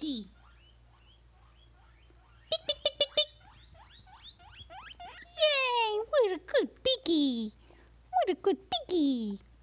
piggy. Pick, pick, pick, pick, pick. Yay, what a good piggy. What a good piggy.